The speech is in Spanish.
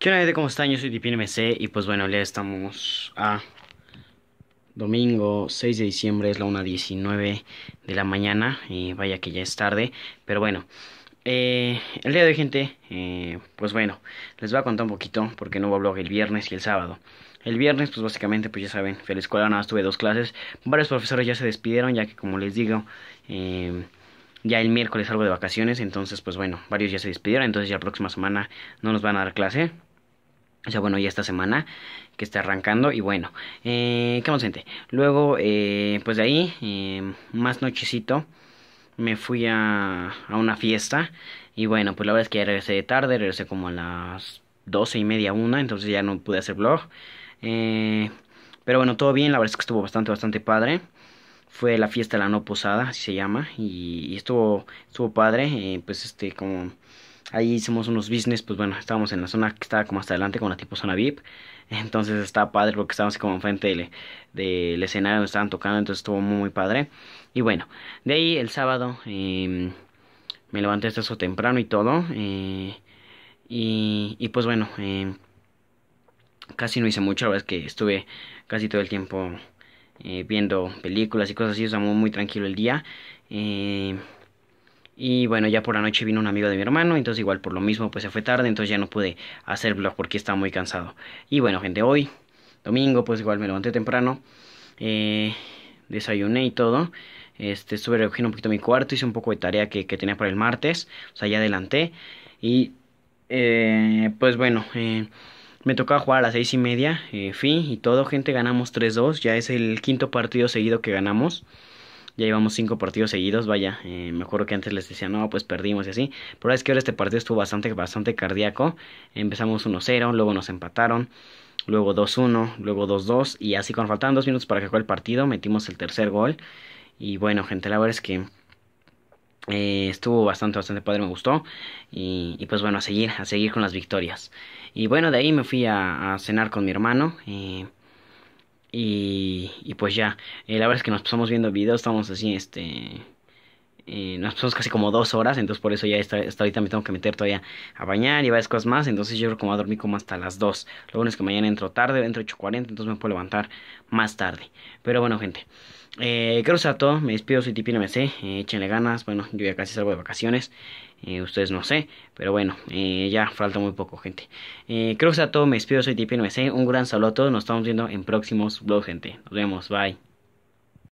¿Qué onda gente? ¿Cómo están? Yo soy DPNMC y pues bueno, ya estamos a domingo 6 de diciembre, es la 1.19 de la mañana y vaya que ya es tarde, pero bueno, eh, el día de hoy gente, eh, pues bueno, les voy a contar un poquito porque no hubo vlog el viernes y el sábado. El viernes pues básicamente pues ya saben, fui a la escuela, nada más tuve dos clases, varios profesores ya se despidieron ya que como les digo, eh, ya el miércoles salgo de vacaciones, entonces pues bueno, varios ya se despidieron, entonces ya la próxima semana no nos van a dar clase. O sea, bueno, ya esta semana que está arrancando y bueno, eh, ¿qué más gente? Luego, eh, pues de ahí, eh, más nochecito, me fui a, a una fiesta y bueno, pues la verdad es que ya regresé de tarde, regresé como a las doce y media, una, entonces ya no pude hacer vlog. Eh, pero bueno, todo bien, la verdad es que estuvo bastante, bastante padre. Fue la fiesta de la no posada, así se llama, y, estuvo, estuvo padre, eh, pues este, como Ahí hicimos unos business, pues bueno, estábamos en la zona que estaba como hasta adelante, con la tipo zona VIP. Entonces estaba padre porque estábamos como enfrente del, escenario donde estaban tocando, entonces estuvo muy, padre. Y bueno, de ahí el sábado em, me levanté hasta eso temprano y todo. Eh, y, y, pues bueno, em, casi no hice mucho, la verdad es que estuve casi todo el tiempo eh, viendo películas y cosas así, o sea, muy, muy tranquilo el día. Eh, y bueno, ya por la noche vino un amigo de mi hermano, entonces igual por lo mismo pues se fue tarde, entonces ya no pude hacer vlog porque estaba muy cansado. Y bueno, gente, hoy, domingo, pues igual me levanté temprano, eh, desayuné y todo. Este, estuve recogiendo un poquito mi cuarto, hice un poco de tarea que, tenía para el martes, o sea, ya adelanté. Y eh, pues bueno, eh, me tocaba jugar a las seis y media, eh, fin y todo, gente, ganamos 3-2, ya es el quinto partido seguido que ganamos. Ya llevamos cinco partidos seguidos, vaya. Eh, me acuerdo que antes les decía, no, pues perdimos y así. Pero es que ahora este partido estuvo bastante, bastante cardíaco. Empezamos 1-0, luego nos empataron luego 2-1, luego 2-2 y así cuando faltaban dos minutos para que acabe el partido metimos el tercer gol y bueno gente la verdad es que eh, estuvo bastante bastante padre me gustó y, pues bueno a seguir a seguir con las victorias y bueno de ahí me fui a, cenar con mi hermano eh, y, pues ya, eh, la verdad es que nos pasamos viendo videos, estamos así, este... Eh, nos pasamos casi como dos horas, entonces por eso ya está, hasta ahorita me tengo que meter todavía a bañar y varias cosas más, entonces yo creo que a dormir como hasta las dos Lo bueno es que mañana entro tarde, entro 8.40, entonces me puedo levantar más tarde. Pero bueno, gente, eh, creo que todo, me despido, soy Tipi NMC, eh, échenle ganas, bueno, yo ya casi salgo de vacaciones, eh, ustedes no sé, pero bueno, eh, ya falta muy poco, gente. Eh, creo que sea todo, me despido, soy Tipi un gran saludo a todos, nos estamos viendo en próximos vlogs, gente. Nos vemos, bye.